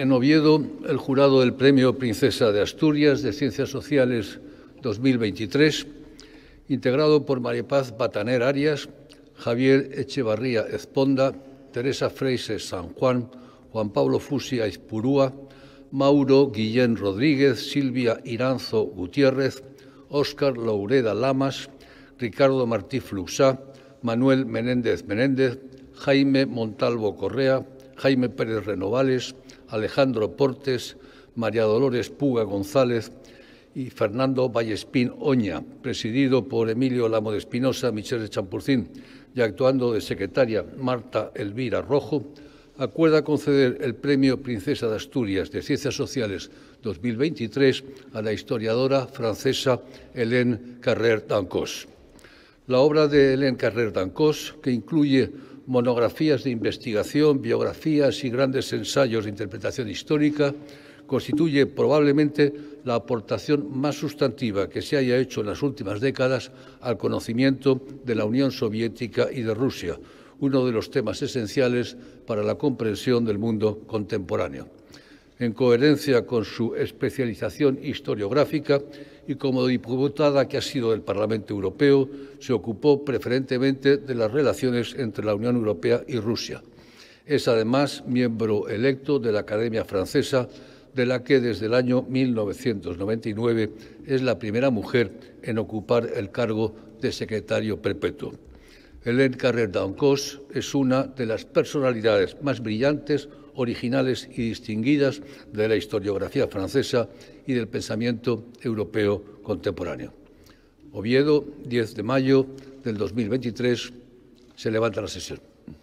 en Oviedo el jurado del Premio Princesa de Asturias de Ciencias Sociales 2023, integrado por María Paz Bataner Arias, Javier Echevarría Esponda, Teresa Freises San Juan, Juan Pablo Fusia Izpurúa, Mauro Guillén Rodríguez, Silvia Iranzo Gutiérrez, Óscar Loureda Lamas, Ricardo Martí Fluxá, Manuel Menéndez Menéndez, Jaime Montalvo Correa, Jaime Pérez Renovales, Alejandro Portes, María Dolores Puga González y Fernando Vallespín Oña, presidido por Emilio Lamo de Espinosa, Michelle de Champurcín y actuando de secretaria Marta Elvira Rojo, acuerda conceder el Premio Princesa de Asturias de Ciencias Sociales 2023 a la historiadora francesa Hélène Carrer-Dancos. La obra de Helen Carrer Dancos, que incluye monografías de investigación, biografías y grandes ensayos de interpretación histórica, constituye probablemente la aportación más sustantiva que se haya hecho en las últimas décadas al conocimiento de la Unión Soviética y de Rusia, uno de los temas esenciales para la comprensión del mundo contemporáneo en coherencia con su especialización historiográfica y como diputada que ha sido del Parlamento Europeo, se ocupó preferentemente de las relaciones entre la Unión Europea y Rusia. Es además miembro electo de la Academia Francesa, de la que desde el año 1999 es la primera mujer en ocupar el cargo de secretario perpetuo. Hélène Carrer dancos es una de las personalidades más brillantes, originales y distinguidas de la historiografía francesa y del pensamiento europeo contemporáneo. Oviedo, 10 de mayo del 2023, se levanta la sesión.